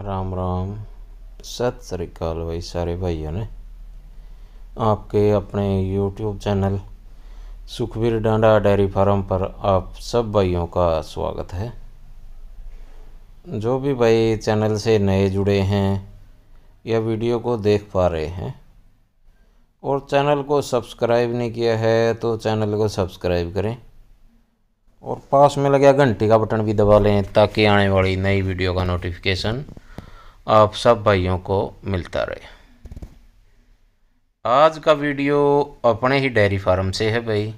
राम राम सत श्रीकाल भाई सारे भाइयों ने आपके अपने YouTube channel Sukhbir Danda dairy farm पर आप सब भाइयों का स्वागत है जो भी भाई चैनल से नए जुड़े हैं या वीडियो को देख पा रहे हैं और चैनल को सब्सक्राइब नहीं किया है तो चैनल को सब्सक्राइब करें और पास में लगे घंटी का बटन भी दबा लें ताकि आने वाली नई वीडियो का नोटिफिकेशन आप सब भाइयों को मिलता रहे आज का वीडियो अपने ही डेयरी फार्म से है भाई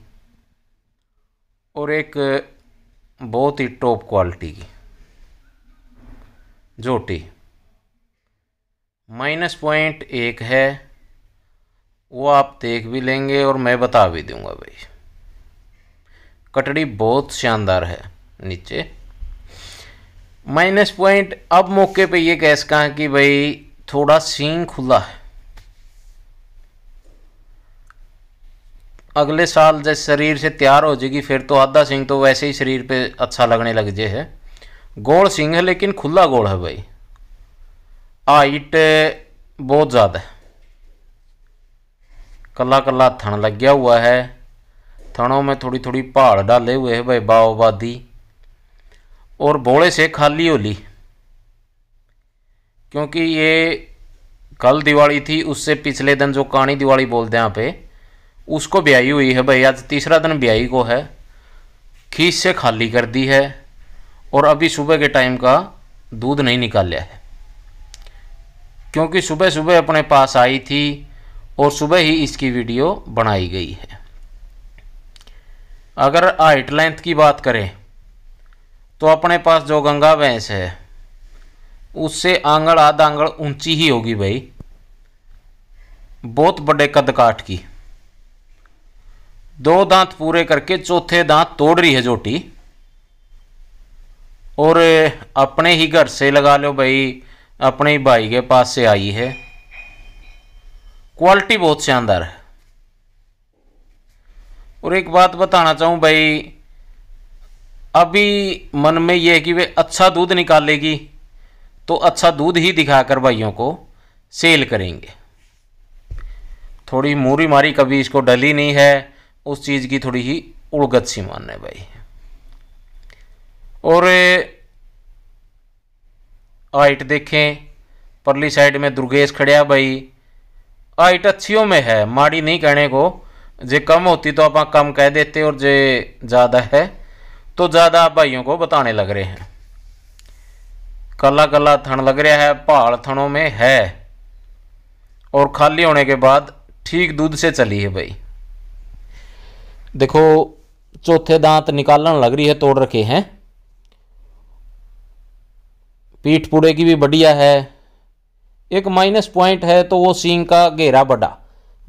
और एक बहुत ही टॉप क्वालिटी की जोटी माइनस पॉइंट एक है वो आप देख भी लेंगे और मैं बता भी दूंगा भाई कटड़ी बहुत शानदार है नीचे माइनस पॉइंट अब मौके पे ये कह सका कि भाई थोड़ा सीन खुला है अगले साल जब शरीर से तैयार हो जाएगी फिर तो आधा सिंह तो वैसे ही शरीर पे अच्छा लगने लग जाए है गोल सिंह है लेकिन खुला गोल है भाई हाइट बहुत ज़्यादा है कला कला थन लग गया हुआ है थनों में थोड़ी थोड़ी पहाड़ डाले हुए है भाई बाओबादी और भोड़े से खाली होली क्योंकि ये कल दिवाली थी उससे पिछले दिन जो कानी दिवाली बोलते हैं यहाँ पे उसको ब्याई हुई है भाई आज तीसरा दिन ब्याई को है खीस से खाली कर दी है और अभी सुबह के टाइम का दूध नहीं निकाल लिया है क्योंकि सुबह सुबह अपने पास आई थी और सुबह ही इसकी वीडियो बनाई गई है अगर हाइट लेंथ की बात करें तो अपने पास जो गंगा भैंस है उससे आंगड़ आध आंगड़ ऊंची ही होगी भाई बहुत बड़े कद काट की दो दांत पूरे करके चौथे दांत तोड़ रही है जोटी और अपने ही घर से लगा लो भाई अपने ही भाई के पास से आई है क्वालिटी बहुत शानदार है और एक बात बताना चाहूँ भाई अभी मन में यह है कि वे अच्छा दूध निकालेगी तो अच्छा दूध ही दिखाकर भाइयों को सेल करेंगे थोड़ी मूरी मारी कभी इसको डली नहीं है उस चीज़ की थोड़ी ही उड़गत सी मान है भाई और हाइट देखें परली साइड में दुर्गेश खड़िया भाई हाइट अच्छियों में है माड़ी नहीं कहने को जे कम होती तो आप कम कह देते और जे ज़्यादा है तो ज़्यादा भाइयों को बताने लग रहे हैं कला कला थन लग रहा है पहाड़ थनों में है और खाली होने के बाद ठीक दूध से चली है भाई देखो चौथे दांत निकालने लग रही है तोड़ रखे हैं पीठ पुड़े की भी बढ़िया है एक माइनस पॉइंट है तो वो सींग का घेरा बड़ा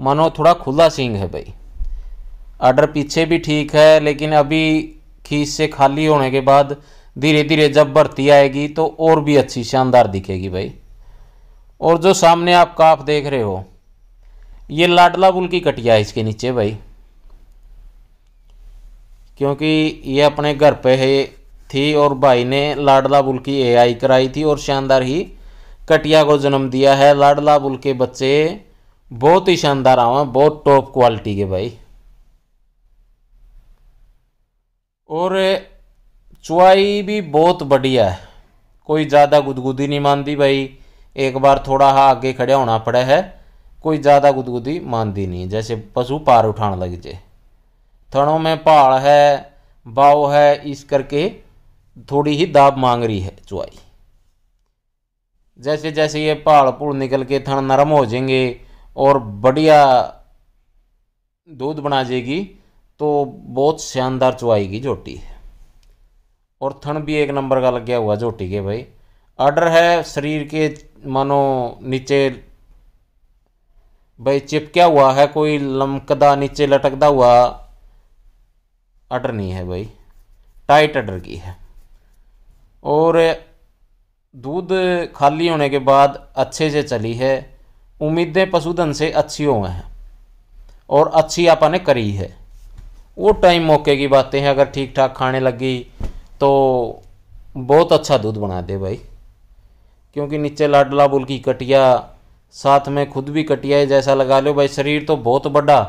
मानो थोड़ा खुला सींग है भाई आर्डर पीछे भी ठीक है लेकिन अभी खींच से खाली होने के बाद धीरे धीरे जब भर्ती आएगी तो और भी अच्छी शानदार दिखेगी भाई और जो सामने आप काफ देख रहे हो ये लाडला बुल की कटिया है इसके नीचे भाई क्योंकि ये अपने घर पे है थी और भाई ने लाडला बुल की एआई कराई थी और शानदार ही कटिया को जन्म दिया है लाडला बुल के बच्चे बहुत ही शानदार आवा बहुत टॉप क्वालिटी के भाई और चुआई भी बहुत बढ़िया है कोई ज़्यादा गुदगुदी नहीं मानती भाई एक बार थोड़ा हा आगे खड़ा होना पड़ा है कोई ज़्यादा गुदगुदी मानती नहीं जैसे पशु पार उठाने लग जाए थनों में पहाड़ है बाव है इस करके थोड़ी ही दाब मांग रही है चुआई जैसे जैसे ये पहाड़ पुल निकल के थन नरम हो जाएंगे और बढ़िया दूध बना जाएगी तो बहुत शानदार चुवाई की जोटी है और थन भी एक नंबर का लग गया हुआ जोटी के भाई आर्डर है शरीर के मानो नीचे भाई चिपक्या हुआ है कोई लमकदा नीचे लटकदा हुआ अडर नहीं है भाई टाइट अडर की है और दूध खाली होने के बाद अच्छे से चली है उम्मीदें पशुधन से अच्छी हुए हैं और अच्छी आपा ने करी है वो टाइम मौके की बातें हैं अगर ठीक ठाक खाने लगी तो बहुत अच्छा दूध बना दे भाई क्योंकि नीचे लाडला बुल की कटिया साथ में खुद भी कटिया है जैसा लगा लो भाई शरीर तो बहुत बड़ा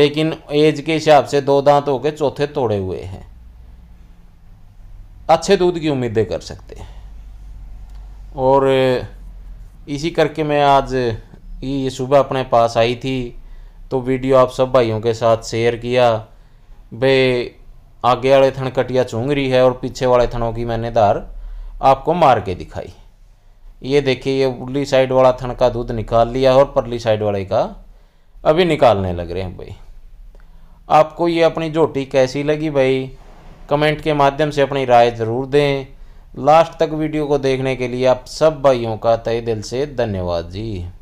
लेकिन एज के हिसाब से दो दांत होके चौथे तोड़े हुए हैं अच्छे दूध की उम्मीदें कर सकते हैं और इसी करके मैं आज ये सुबह अपने पास आई थी तो वीडियो आप सब भाइयों के साथ शेयर किया बे आगे वाले थन कटिया चूंग रही है और पीछे वाले थनों की मैंने धार आपको मार के दिखाई ये देखिए ये उर्ली साइड वाला थन का दूध निकाल लिया और परली साइड वाले का अभी निकालने लग रहे हैं भाई आपको ये अपनी झोटी कैसी लगी भाई कमेंट के माध्यम से अपनी राय ज़रूर दें लास्ट तक वीडियो को देखने के लिए आप सब भाइयों का तय दिल से धन्यवाद जी